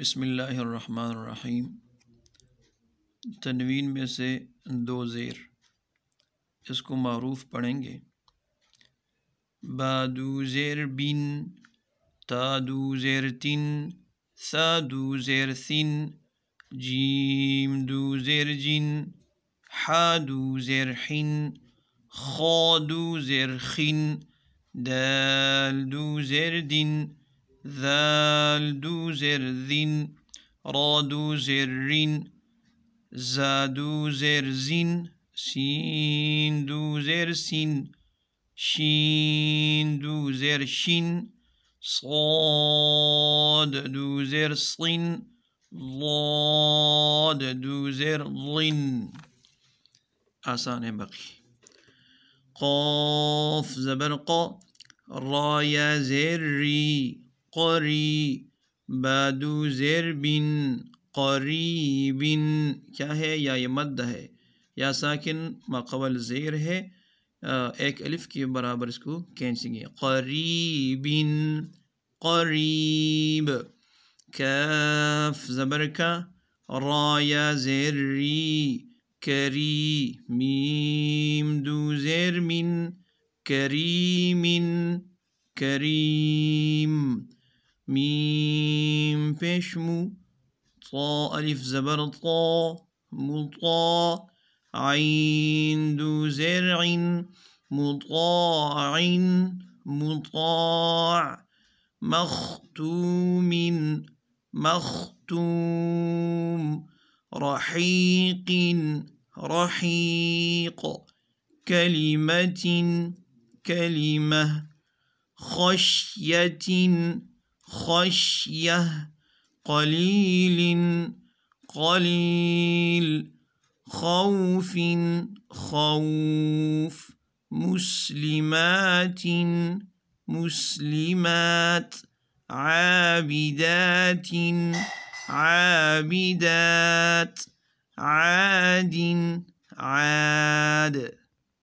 بسم الله الرحمن کو معروف پڑھیں گے با دو زیر بین تا دو زیر تین سا دو زیر سین جیم دو زیر दू حا دو زیر ज़ेर خا دو زیر खिन دال دو زیر دین ذال دو زر ذن را دو زر رن زا دو زر زن سين دو زر سن شين دو زر شن صاد دو زر صن ضاد دو زر ظن آسان ہے قاف زبر قا زر ری قری باد زیر بن قری بن کیا ہے یا یہ مد ہے یا ساکن مقبل زیر ہے ایک الف کے برابر اس کو کھینچیں گے قریب قریب کیف زبر کا رایا زیر ری کری میم دو زیر من کریمن کریم ميم بشمو طا ألف زبر طا مطاع عين دو زرع مطاع مطاع مختوم مختوم رحيق رحيق كلمة كلمة خشية خشية قليل قليل خوف خوف مسلمات مسلمات عابدات عابدات عاد عاد